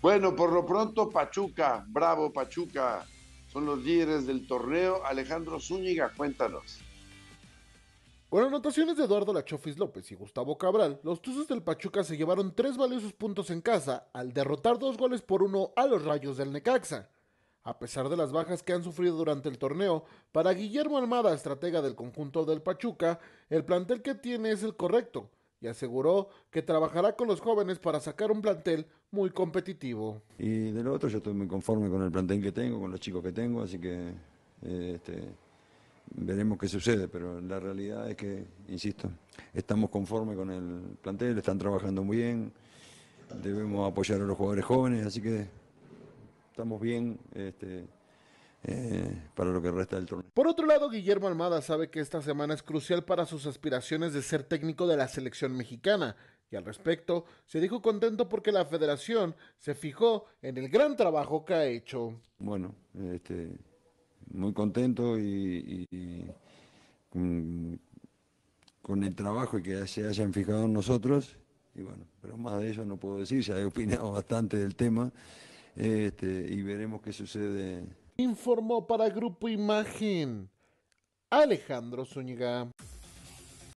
Bueno, por lo pronto Pachuca, bravo Pachuca, son los líderes del torneo. Alejandro Zúñiga, cuéntanos. Con anotaciones de Eduardo Lachofis López y Gustavo Cabral, los Tuzos del Pachuca se llevaron tres valiosos puntos en casa al derrotar dos goles por uno a los Rayos del Necaxa. A pesar de las bajas que han sufrido durante el torneo, para Guillermo Almada, estratega del conjunto del Pachuca, el plantel que tiene es el correcto, y aseguró que trabajará con los jóvenes para sacar un plantel muy competitivo. Y de lo otro yo estoy muy conforme con el plantel que tengo, con los chicos que tengo, así que eh, este, veremos qué sucede, pero la realidad es que, insisto, estamos conformes con el plantel, están trabajando muy bien, debemos apoyar a los jugadores jóvenes, así que estamos bien. Este, eh, para lo que resta del torneo. Por otro lado, Guillermo Almada sabe que esta semana es crucial para sus aspiraciones de ser técnico de la selección mexicana. Y al respecto, se dijo contento porque la federación se fijó en el gran trabajo que ha hecho. Bueno, este, muy contento y, con, el trabajo y que se hayan fijado en nosotros. Y bueno, pero más de eso no puedo decir, Se he opinado bastante del tema este, y veremos qué sucede Informó para Grupo Imagen Alejandro Zúñiga.